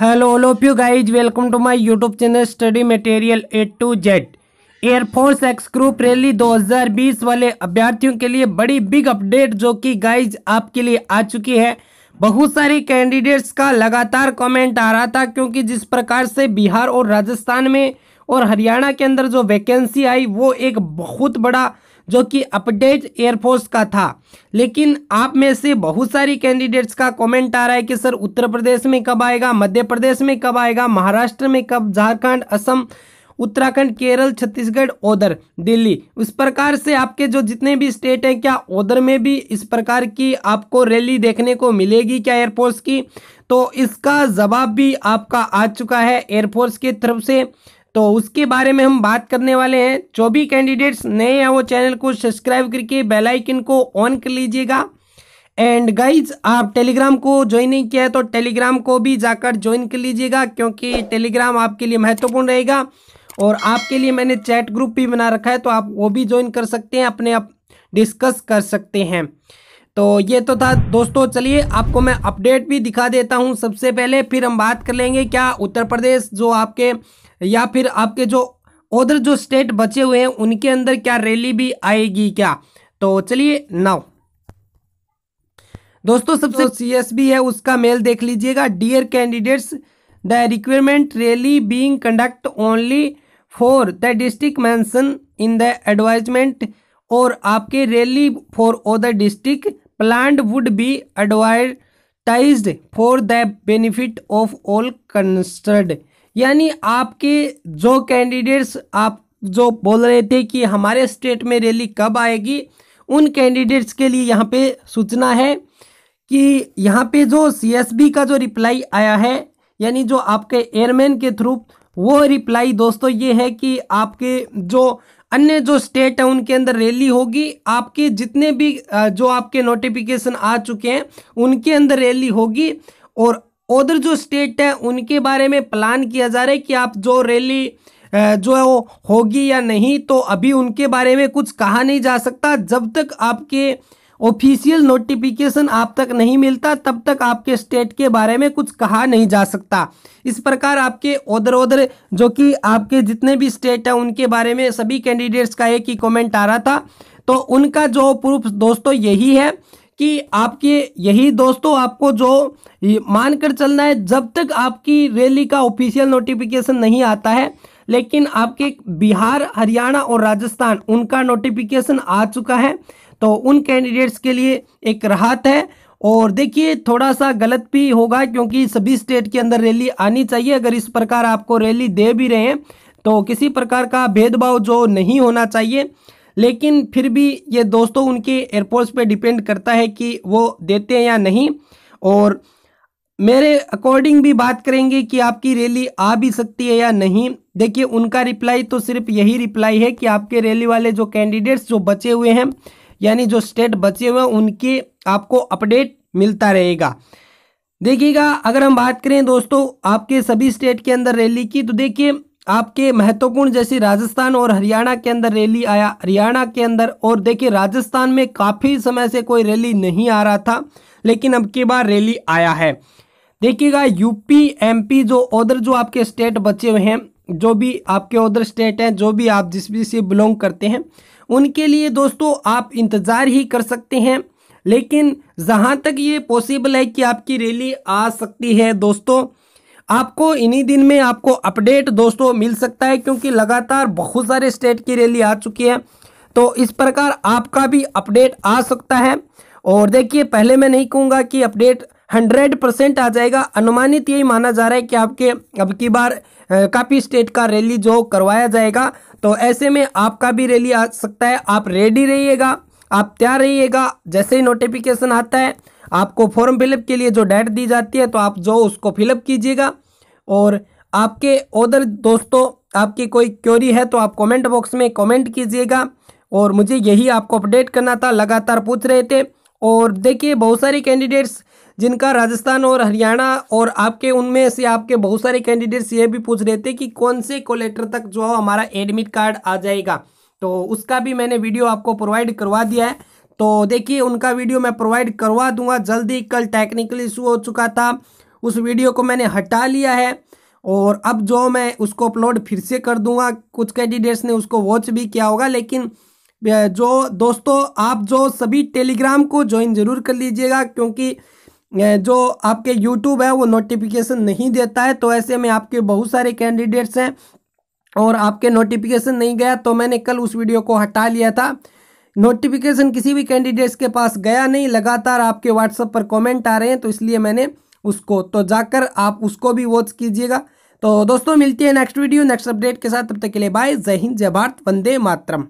hello all of you guys welcome to my YouTube channel study material A to Z air force X group rally 2020 वाले अभ्यर्थियों के लिए बड़ी big update जो कि गाइज आपके लिए आ चुकी है बहुत सारी कैंडिडेट्स का लगातार कमेंट आ रहा था क्योंकि जिस प्रकार से बिहार और राजस्थान में और हरियाणा के अंदर जो वैकेंसी आई वो एक बहुत बड़ा जो कि अपडेट एयरफोर्स का था लेकिन आप में से बहुत सारी कैंडिडेट्स का कमेंट आ रहा है कि सर उत्तर प्रदेश में कब आएगा मध्य प्रदेश में कब आएगा महाराष्ट्र में कब झारखंड असम उत्तराखंड केरल छत्तीसगढ़ ओदर दिल्ली उस प्रकार से आपके जो जितने भी स्टेट हैं क्या ओदर में भी इस प्रकार की आपको रैली देखने को मिलेगी क्या एयरफोर्स की तो इसका जवाब भी आपका आ चुका है एयरफोर्स की तरफ से तो उसके बारे में हम बात करने वाले हैं जो भी कैंडिडेट्स नए हैं वो चैनल को सब्सक्राइब करके बेल आइकन को ऑन कर लीजिएगा एंड गाइज आप टेलीग्राम को ज्वाइन नहीं किया है तो टेलीग्राम को भी जाकर ज्वाइन कर लीजिएगा क्योंकि टेलीग्राम आपके लिए महत्वपूर्ण रहेगा और आपके लिए मैंने चैट ग्रुप भी बना रखा है तो आप वो भी ज्वाइन कर सकते हैं अपने आप डिस्कस कर सकते हैं तो ये तो था दोस्तों चलिए आपको मैं अपडेट भी दिखा देता हूँ सबसे पहले फिर हम बात कर लेंगे क्या उत्तर प्रदेश जो आपके या फिर आपके जो उधर जो स्टेट बचे हुए हैं उनके अंदर क्या रैली भी आएगी क्या तो चलिए नाउ दोस्तों तो सबसे सी एस बी है उसका मेल देख लीजिएगा dear candidates the requirement rally being conduct only for the district mention in the advertisement और आपके rally for other district plan would be advise for the benefit of all concerned यानी आपके जो candidates आप जो बोल रहे थे कि हमारे स्टेट में रैली कब आएगी उन कैंडिडेट्स के लिए यहाँ पे सूचना है कि यहाँ पे जो सीएसबी का जो रिप्लाई आया है यानी जो आपके एयरमैन के थ्रू वो रिप्लाई दोस्तों ये है कि आपके जो अन्य जो स्टेट है उनके अंदर रैली होगी आपके जितने भी जो आपके नोटिफिकेशन आ चुके हैं उनके अंदर रैली होगी और उधर जो स्टेट है उनके बारे में प्लान किया जा रहा है कि आप जो रैली जो है वो होगी या नहीं तो अभी उनके बारे में कुछ कहा नहीं जा सकता जब तक आपके ऑफिशियल नोटिफिकेशन आप तक नहीं मिलता तब तक आपके स्टेट के बारे में कुछ कहा नहीं जा सकता इस प्रकार आपके उधर उधर जो कि आपके जितने भी स्टेट हैं उनके बारे में सभी कैंडिडेट्स का एक ही कमेंट आ रहा था तो उनका जो प्रूफ दोस्तों यही है कि आपके यही दोस्तों आपको जो मानकर चलना है जब तक आपकी रैली का ऑफिशियल नोटिफिकेशन नहीं आता है लेकिन आपके बिहार हरियाणा और राजस्थान उनका नोटिफिकेशन आ चुका है तो उन कैंडिडेट्स के लिए एक राहत है और देखिए थोड़ा सा गलत भी होगा क्योंकि सभी स्टेट के अंदर रैली आनी चाहिए अगर इस प्रकार आपको रैली दे भी रहे हैं तो किसी प्रकार का भेदभाव जो नहीं होना चाहिए लेकिन फिर भी ये दोस्तों उनके एयरपोर्ट्स पे डिपेंड करता है कि वो देते हैं या नहीं और मेरे अकॉर्डिंग भी बात करेंगे कि आपकी रैली आ भी सकती है या नहीं देखिए उनका रिप्लाई तो सिर्फ यही रिप्लाई है कि आपके रैली वाले जो कैंडिडेट्स जो बचे हुए हैं यानी जो स्टेट बचे हुए हैं उनके आपको अपडेट मिलता रहेगा देखिएगा अगर हम बात करें दोस्तों आपके सभी स्टेट के अंदर रैली की तो देखिए आपके महत्वपूर्ण जैसे राजस्थान और हरियाणा के अंदर रैली आया हरियाणा के अंदर और देखिए राजस्थान में काफ़ी समय से कोई रैली नहीं आ रहा था लेकिन अब की बार रैली आया है देखिएगा यूपी एमपी जो उधर जो आपके स्टेट बचे हुए हैं जो भी आपके उधर स्टेट हैं जो भी आप जिस भी से बिलोंग करते हैं उनके लिए दोस्तों आप इंतज़ार ही कर सकते हैं लेकिन जहाँ तक ये पॉसिबल है कि आपकी रैली आ सकती है दोस्तों आपको इन्हीं दिन में आपको अपडेट दोस्तों मिल सकता है क्योंकि लगातार बहुत सारे स्टेट की रैली आ चुकी है तो इस प्रकार आपका भी अपडेट आ सकता है और देखिए पहले मैं नहीं कहूँगा कि अपडेट हंड्रेड परसेंट आ जाएगा अनुमानित यही माना जा रहा है कि आपके अब की बार काफ़ी स्टेट का रैली जो करवाया जाएगा तो ऐसे में आपका भी रैली आ सकता है आप रेडी रहिएगा आप तैयार रहिएगा जैसे ही नोटिफिकेशन आता है आपको फॉर्म फिलअप के लिए जो डेट दी जाती है तो आप जो उसको फिलअप कीजिएगा और आपके उधर दोस्तों आपकी कोई क्योरी है तो आप कमेंट बॉक्स में कमेंट कीजिएगा और मुझे यही आपको अपडेट करना था लगातार पूछ रहे थे और देखिए बहुत सारे कैंडिडेट्स जिनका राजस्थान और हरियाणा और आपके उनमें से आपके बहुत सारे कैंडिडेट्स ये भी पूछ रहे थे कि कौन से कोलेटर तक जो हमारा एडमिट कार्ड आ जाएगा तो उसका भी मैंने वीडियो आपको प्रोवाइड करवा दिया है तो देखिए उनका वीडियो मैं प्रोवाइड करवा दूंगा जल्दी कल टेक्निकल इशू हो चुका था उस वीडियो को मैंने हटा लिया है और अब जो मैं उसको अपलोड फिर से कर दूंगा कुछ कैंडिडेट्स ने उसको वॉच भी किया होगा लेकिन जो दोस्तों आप जो सभी टेलीग्राम को ज्वाइन जरूर कर लीजिएगा क्योंकि जो आपके यूट्यूब है वो नोटिफिकेशन नहीं देता है तो ऐसे में आपके बहुत सारे कैंडिडेट्स हैं और आपके नोटिफिकेशन नहीं गया तो मैंने कल उस वीडियो को हटा लिया था नोटिफिकेशन किसी भी कैंडिडेट्स के पास गया नहीं लगातार आपके व्हाट्सएप पर कमेंट आ रहे हैं तो इसलिए मैंने उसको तो जाकर आप उसको भी वॉच कीजिएगा तो दोस्तों मिलती है नेक्स्ट वीडियो नेक्स्ट अपडेट के साथ तब तक के लिए बाय जय हिंद जय भारत वंदे मातरम